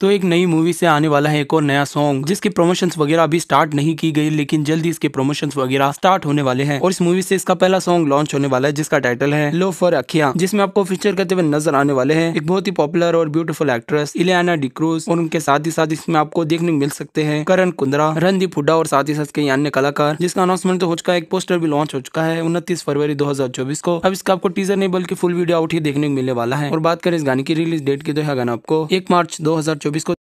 तो एक नई मूवी से आने वाला है एक और नया सॉन्ग जिसके प्रमोशंस वगैरह अभी स्टार्ट नहीं की गई लेकिन जल्दी इसके प्रमोशंस वगैरह स्टार्ट होने वाले हैं और इस मूवी से इसका पहला सॉन्ग लॉन्च होने वाला है जिसका टाइटल है लो फॉर अखिया जिसमें आपको फीचर करते हुए नजर आने वाले हैं एक बहुत ही पॉपुलर और ब्यूटीफुल एक्ट्रेस इलेना डिक्रूज और उनके साथ ही साथ इसमें आपको देखने को मिल सकते हैं करण कुंद्रा रणदीप हुडा और साथ ही साथ कई अन्य कलाकार जिसका अनाउंसमेंट तो हो चुका है एक पोस्टर भी लॉन्च हो चुका है उनतीस फरवरी दो को अब इसका आपको टीजर नहीं बल्कि फुल वीडियो आउट ही देखने को मिलने वाला है और बात करें इस गाने की रिलीज डेट की तो यह गाना आपको एक मार्च दो sous